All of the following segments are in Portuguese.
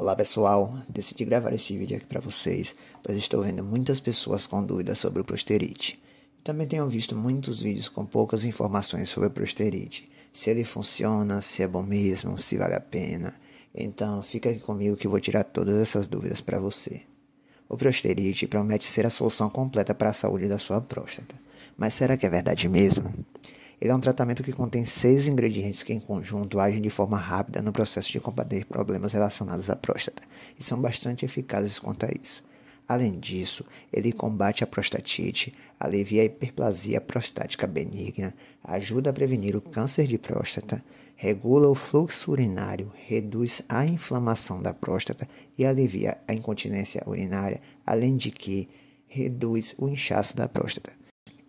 Olá pessoal, decidi gravar esse vídeo aqui para vocês, pois estou vendo muitas pessoas com dúvidas sobre o prosterite. Também tenho visto muitos vídeos com poucas informações sobre o prosterite, se ele funciona, se é bom mesmo, se vale a pena. Então fica aqui comigo que vou tirar todas essas dúvidas para você. O prosterite promete ser a solução completa para a saúde da sua próstata, mas será que é verdade mesmo? Ele é um tratamento que contém seis ingredientes que, em conjunto, agem de forma rápida no processo de combater problemas relacionados à próstata e são bastante eficazes quanto a isso. Além disso, ele combate a prostatite, alivia a hiperplasia prostática benigna, ajuda a prevenir o câncer de próstata, regula o fluxo urinário, reduz a inflamação da próstata e alivia a incontinência urinária, além de que reduz o inchaço da próstata.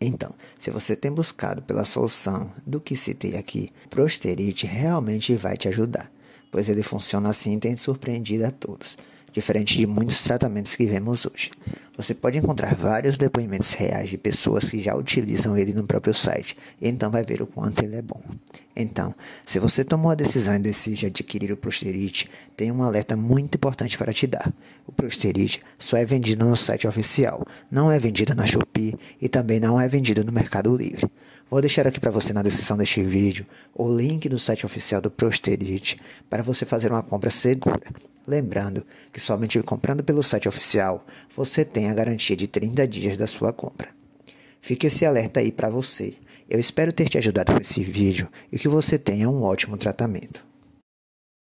Então, se você tem buscado pela solução do que citei aqui, Prosterite realmente vai te ajudar, pois ele funciona assim e tem surpreendido a todos, diferente de muitos tratamentos que vemos hoje. Você pode encontrar vários depoimentos reais de pessoas que já utilizam ele no próprio site, então vai ver o quanto ele é bom. Então, se você tomou a decisão e decide adquirir o Prosterite, tem um alerta muito importante para te dar. O Prosterite só é vendido no site oficial, não é vendido na Shopee e também não é vendido no Mercado Livre. Vou deixar aqui para você na descrição deste vídeo o link do site oficial do Prosterite para você fazer uma compra segura. Lembrando que somente comprando pelo site oficial você tem a garantia de 30 dias da sua compra. Fique esse alerta aí para você. Eu espero ter te ajudado com esse vídeo e que você tenha um ótimo tratamento.